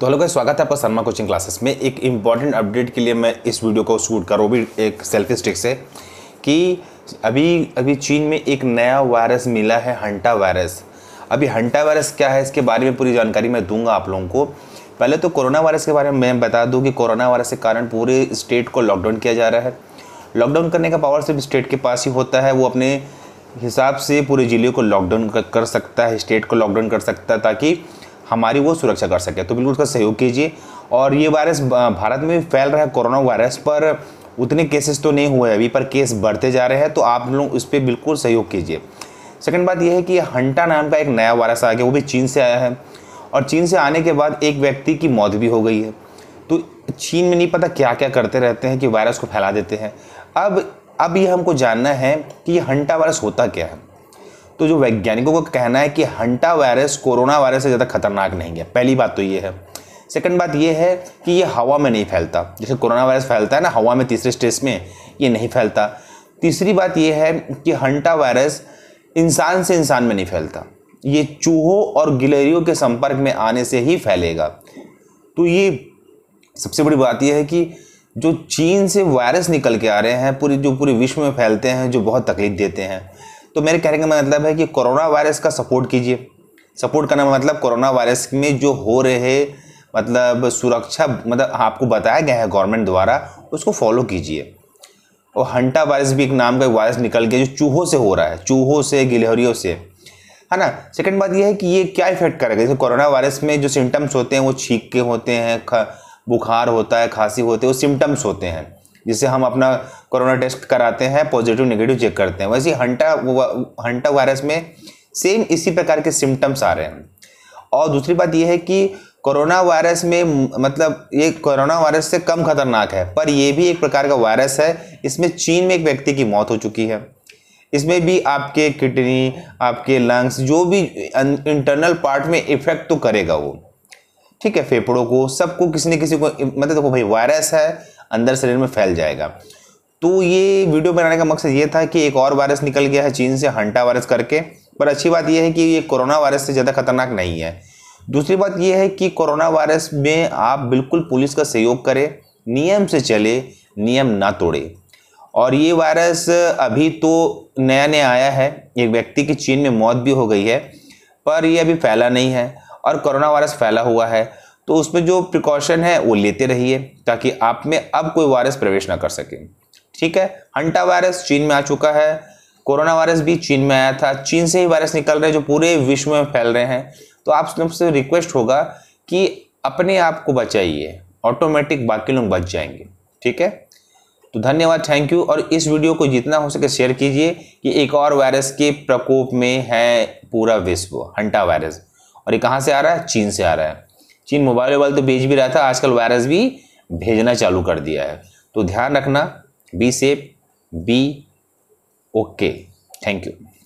तो hello guys स्वागत है आपका शर्मा कोचिंग क्लासेस में एक इम्पॉर्टेंट अपडेट के लिए मैं इस वीडियो को शूट कर रहा हूँ भी एक सेल्फी स्टिक से कि अभी अभी चीन में एक नया वायरस मिला है हंटा वायरस अभी हंटा वायरस क्या है इसके बारे में पूरी जानकारी मैं दूंगा आप लोगों को पहले तो कोरोना वायरस के बारे में मैं बता दूँ कि कोरोना वायरस के कारण पूरे स्टेट को लॉकडाउन किया जा रहा है लॉकडाउन करने का पावर सिर्फ स्टेट के पास ही होता है वो अपने हिसाब से पूरे ज़िले को लॉकडाउन कर सकता है स्टेट को लॉकडाउन कर सकता है ताकि हमारी वो सुरक्षा कर सके तो बिल्कुल उसका सहयोग कीजिए और ये वायरस भारत में फैल रहा है कोरोना वायरस पर उतने केसेस तो नहीं हुए अभी पर केस बढ़ते जा रहे हैं तो आप लोग इस पर बिल्कुल सहयोग कीजिए सेकेंड बात यह है कि हंटा नाम का एक नया वायरस आ गया वो भी चीन से आया है और चीन से आने के बाद एक व्यक्ति की मौत भी हो गई है तो चीन में नहीं पता क्या क्या करते रहते हैं कि वायरस को फैला देते हैं अब अब ये हमको जानना है कि ये हंटा वायरस होता क्या है तो जो वैज्ञानिकों का कहना है कि हंटा वायरस कोरोना वायरस से ज़्यादा खतरनाक नहीं है पहली बात तो ये है सेकंड बात यह है कि ये हवा में नहीं फैलता जैसे कोरोना वायरस फैलता है ना हवा में तीसरे स्टेज में ये नहीं फैलता तीसरी बात यह है कि हंटा वायरस इंसान से इंसान में नहीं फैलता ये चूहों और गिलहरियों के संपर्क में आने से ही फैलेगा तो ये सबसे बड़ी बात यह है कि जो चीन से वायरस निकल के आ रहे हैं पूरे जो पूरे विश्व में फैलते हैं जो बहुत तकलीफ देते हैं तो मेरे कहने का मतलब है कि कोरोना वायरस का सपोर्ट कीजिए सपोर्ट करना मतलब कोरोना वायरस में जो हो रहे मतलब सुरक्षा मतलब आपको बताया गया है गवर्नमेंट द्वारा उसको फॉलो कीजिए और हंटा वायरस भी एक नाम का वायरस निकल गया जो चूहों से हो रहा है चूहों से गिलहरियों से है ना सेकंड बात यह है कि ये क्या इफेक्ट करेगा जैसे कोरोना वायरस में जो सिम्टम्स होते हैं वो छींक के होते हैं बुखार होता है खांसी होते हैं वो सिम्टम्स होते हैं जिससे हम अपना कोरोना टेस्ट कराते हैं पॉजिटिव नेगेटिव चेक करते हैं वैसे हंटा हंटा वायरस में सेम इसी प्रकार के सिम्टम्स आ रहे हैं और दूसरी बात यह है कि कोरोना वायरस में मतलब ये कोरोना वायरस से कम खतरनाक है पर यह भी एक प्रकार का वायरस है इसमें चीन में एक व्यक्ति की मौत हो चुकी है इसमें भी आपके किडनी आपके लंग्स जो भी इंटरनल पार्ट में इफेक्ट तो करेगा वो ठीक है फेफड़ों को सबको किसी न किसी को मतलब देखो तो भाई वायरस है अंदर शरीर में फैल जाएगा तो ये वीडियो बनाने का मकसद ये था कि एक और वायरस निकल गया है चीन से हंटा वायरस करके पर अच्छी बात यह है कि ये कोरोना वायरस से ज़्यादा खतरनाक नहीं है दूसरी बात यह है कि कोरोना वायरस में आप बिल्कुल पुलिस का सहयोग करें नियम से चले नियम ना तोड़े और ये वायरस अभी तो नया नया आया है एक व्यक्ति की चीन में मौत भी हो गई है पर यह अभी फैला नहीं है और कोरोना वायरस फैला हुआ है तो उसमें जो प्रिकॉशन है वो लेते रहिए ताकि आप में अब कोई वायरस प्रवेश ना कर सके ठीक है हंटा वायरस चीन में आ चुका है कोरोना वायरस भी चीन में आया था चीन से ही वायरस निकल रहे हैं जो पूरे विश्व में फैल रहे हैं तो आप सबसे रिक्वेस्ट होगा कि अपने आप को बचाइए ऑटोमेटिक बाकी लोग बच जाएंगे ठीक है तो धन्यवाद थैंक यू और इस वीडियो को जितना हो सके शेयर कीजिए कि एक और वायरस के प्रकोप में है पूरा विश्व हंटा वायरस और ये कहाँ से आ रहा है चीन से आ रहा है चीन मोबाइल वोबाइल तो भेज भी रहा था आजकल वायरस भी भेजना चालू कर दिया है तो ध्यान रखना be safe be okay thank you